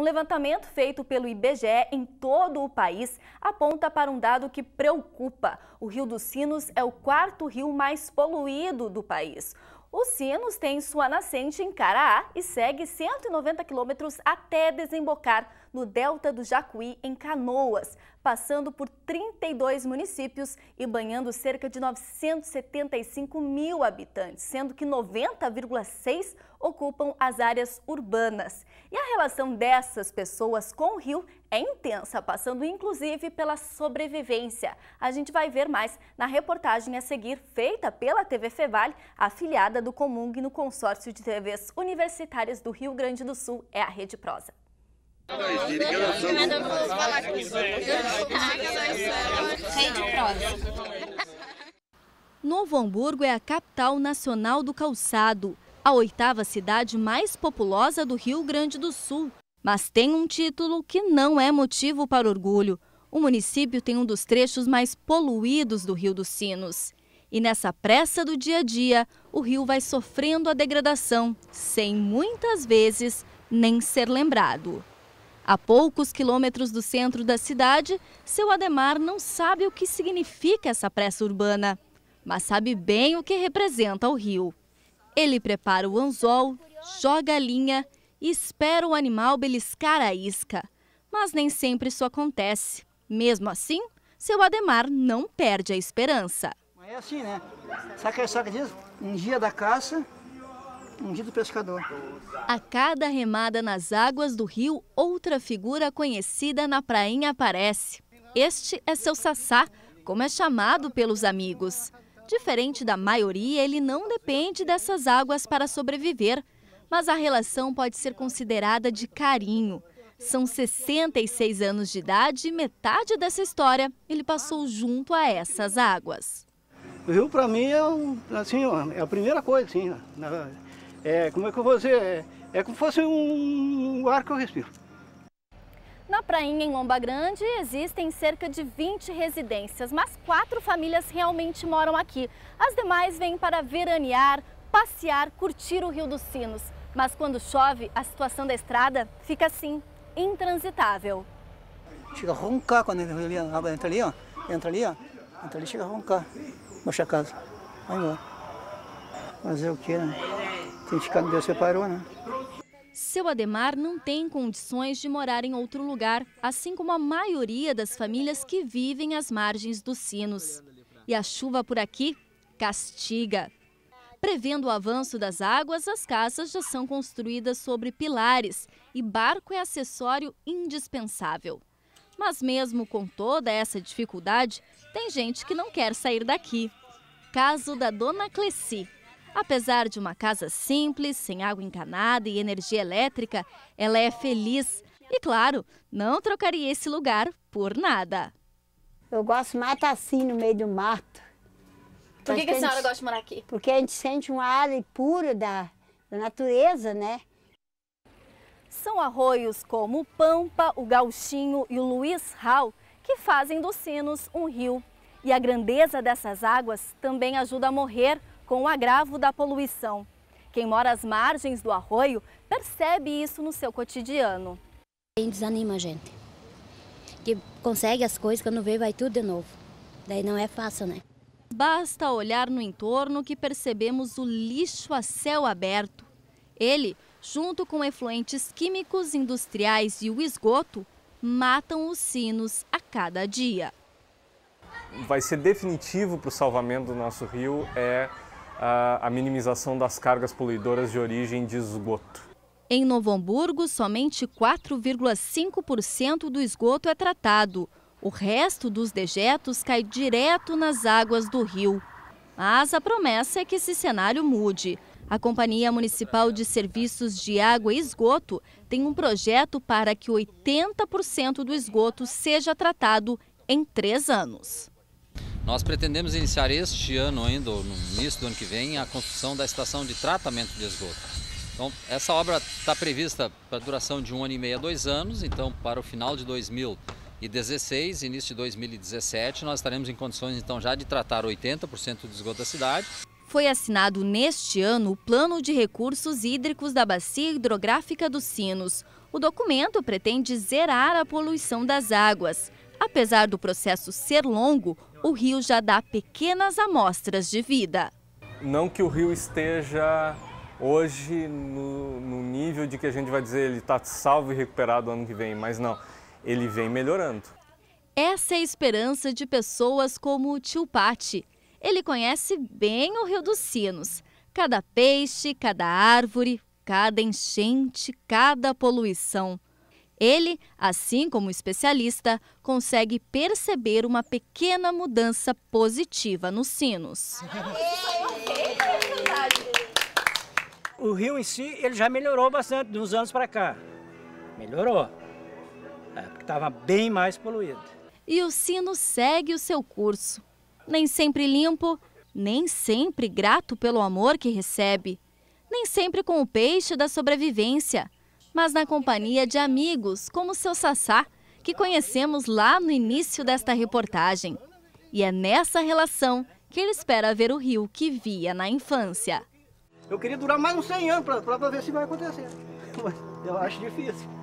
Um levantamento feito pelo IBGE em todo o país aponta para um dado que preocupa. O Rio dos Sinos é o quarto rio mais poluído do país. O Sinos tem sua nascente em Caraá e segue 190 quilômetros até desembocar no delta do Jacuí, em Canoas, passando por 32 municípios e banhando cerca de 975 mil habitantes, sendo que 90,6 ocupam as áreas urbanas. E a relação dessas pessoas com o rio é intensa, passando inclusive pela sobrevivência. A gente vai ver mais na reportagem a seguir, feita pela TV Fevale, afiliada do Comung no consórcio de TVs universitárias do Rio Grande do Sul, é a Rede Prosa. Novo Hamburgo é a capital nacional do calçado, a oitava cidade mais populosa do Rio Grande do Sul. Mas tem um título que não é motivo para orgulho. O município tem um dos trechos mais poluídos do Rio dos Sinos. E nessa pressa do dia a dia, o rio vai sofrendo a degradação, sem muitas vezes nem ser lembrado. A poucos quilômetros do centro da cidade, seu Ademar não sabe o que significa essa pressa urbana, mas sabe bem o que representa o rio. Ele prepara o anzol, joga a linha e espera o animal beliscar a isca. Mas nem sempre isso acontece. Mesmo assim, seu Ademar não perde a esperança. É assim, né? que, é saca disso? Um dia da caça, ungido pescador. A cada remada nas águas do rio, outra figura conhecida na prainha aparece. Este é seu Sassá, como é chamado pelos amigos. Diferente da maioria, ele não depende dessas águas para sobreviver, mas a relação pode ser considerada de carinho. São 66 anos de idade e metade dessa história ele passou junto a essas águas. O rio, para mim, é, um, assim, é a primeira coisa. Assim, é, como é que eu vou dizer? É, é como se fosse um, ar que eu respiro. Na prainha em Lomba Grande existem cerca de 20 residências, mas quatro famílias realmente moram aqui. As demais vêm para veranear, passear, curtir o Rio dos Sinos. Mas quando chove, a situação da estrada fica assim, intransitável. Chega a roncar quando entra ali, entra ali, ó. Entra ali, ó. Entra ali, chega a roncar. Baixa a casa. Vai embora. Fazer o que, né? gente quando Deus separou, né? Seu Ademar não tem condições de morar em outro lugar, assim como a maioria das famílias que vivem às margens dos sinos. E a chuva por aqui castiga. Prevendo o avanço das águas, as casas já são construídas sobre pilares e barco é acessório indispensável. Mas mesmo com toda essa dificuldade, tem gente que não quer sair daqui. Caso da Dona Cleci, Apesar de uma casa simples, sem água encanada e energia elétrica, ela é feliz. E claro, não trocaria esse lugar por nada. Eu gosto mais assim no meio do mato. Por que, que a senhora gente, gosta de morar aqui? Porque a gente sente um ar puro da, da natureza, né? São arroios como o Pampa, o Gauchinho e o Luiz Rau que fazem dos sinos um rio. E a grandeza dessas águas também ajuda a morrer com o agravo da poluição. Quem mora às margens do arroio percebe isso no seu cotidiano. Desanima a gente, que consegue as coisas, quando vê vai tudo de novo. Daí não é fácil, né? Basta olhar no entorno que percebemos o lixo a céu aberto. Ele, junto com efluentes químicos industriais e o esgoto, matam os sinos a cada dia. Vai ser definitivo para o salvamento do nosso rio é a, minimização das cargas poluidoras de origem de esgoto. Em Novo Hamburgo, somente 4,5% do esgoto é tratado. O resto dos dejetos cai direto nas águas do rio. Mas a promessa é que esse cenário mude. A Companhia Municipal de Serviços de Água e Esgoto tem um projeto para que 80% do esgoto seja tratado em três anos. Nós pretendemos iniciar este ano ainda, no início do ano que vem, a construção da estação de tratamento de esgoto. Então, essa obra está prevista para duração de um ano e meio a dois anos, então para o final de 2016, início de 2017, nós estaremos em condições então já de tratar 80% do esgoto da cidade foi assinado neste ano o Plano de Recursos Hídricos da Bacia Hidrográfica dos Sinos. O documento pretende zerar a poluição das águas. Apesar do processo ser longo, o rio já dá pequenas amostras de vida. Não que o rio esteja hoje no, no nível de que a gente vai dizer ele está salvo e recuperado ano que vem, mas não, ele vem melhorando. Essa é a esperança de pessoas como o tio Pati. Ele conhece bem o Rio dos Sinos. Cada peixe, cada árvore, cada enchente, cada poluição. Ele, assim como o especialista, consegue perceber uma pequena mudança positiva nos sinos. O rio em si, ele já melhorou bastante de uns anos para cá. Melhorou. É, estava bem mais poluído. E o sino segue o seu curso. Nem sempre limpo, nem sempre grato pelo amor que recebe, nem sempre com o peixe da sobrevivência mas na companhia de amigos como seu Sassá, que conhecemos lá no início desta reportagem. E é nessa relação que ele espera ver o rio que via na infância. Eu queria durar mais uns 100 anos para ver se vai acontecer, mas eu acho difícil.